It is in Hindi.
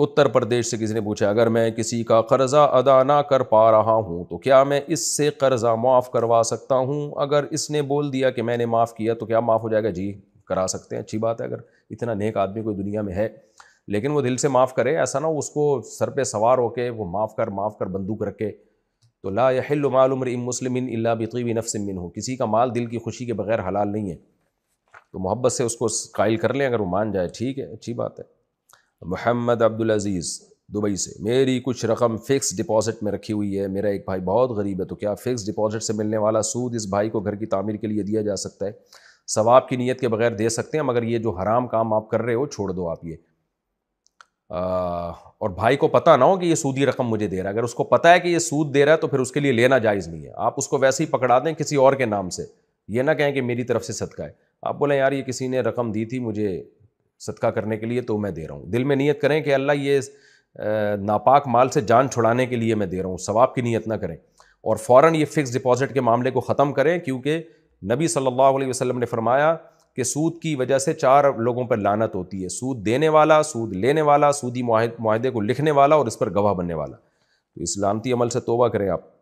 उत्तर प्रदेश से किसी ने पूछा अगर मैं किसी का कर्ज़ा अदा ना कर पा रहा हूँ तो क्या मैं इससे कर्ज़ा माफ़ करवा सकता हूँ अगर इसने बोल दिया कि मैंने माफ़ किया तो क्या माफ़ हो जाएगा जी करा सकते हैं अच्छी बात है अगर इतना नेक आदमी कोई दुनिया में है लेकिन वो दिल से माफ़ करे ऐसा ना उसको सर पे सवार होके वो माफ़ कर माफ़ कर बंदूक रखे तो ला यहमालमर मुस्लिम अल्ला बकीबी नफसमिन हो किसी का माल दिल की खुशी के बगैर हलाल नहीं है तो मोहब्बत से उसको कायल कर लें अगर वो मान जाए ठीक है अच्छी बात है मोहम्मद अब्दुल अज़ीज़ दुबई से मेरी कुछ रकम फिक्स डिपॉजिट में रखी हुई है मेरा एक भाई बहुत गरीब है तो क्या फिक्स डिपॉजिट से मिलने वाला सूद इस भाई को घर की तामीर के लिए दिया जा सकता है सवाब की नीयत के बगैर दे सकते हैं मगर ये जो हराम काम आप कर रहे हो छोड़ दो आप ये आ, और भाई को पता ना हो कि ये सूदी रकम मुझे दे रहा है अगर उसको पता है कि ये सूद दे रहा है तो फिर उसके लिए लेना जायज़ नहीं है आप उसको वैसे ही पकड़ा दें किसी और के नाम से ये ना कहें कि मेरी तरफ से सदका है आप बोलें यार ये किसी ने रकम दी थी मुझे सदका करने के लिए तो मैं दे रहा हूँ दिल में नीयत करें कि अल्लाह ये नापाक माल से जान छुड़ाने के लिए मैं दे रहा हूँ सवाब की नीयत ना करें और फ़ौर ये फ़िक्स डिपॉज़िट के मामले को ख़त्म करें क्योंकि नबी सल्लल्लाहु अलैहि ने फरमाया कि सूद की वजह से चार लोगों पर लानत होती है सूद देने वाला सूद लेने वाला सूदी माहदे को लिखने वाला और इस पर गवाह बनने वाला तो इस लानती अमल से तोबा करें आप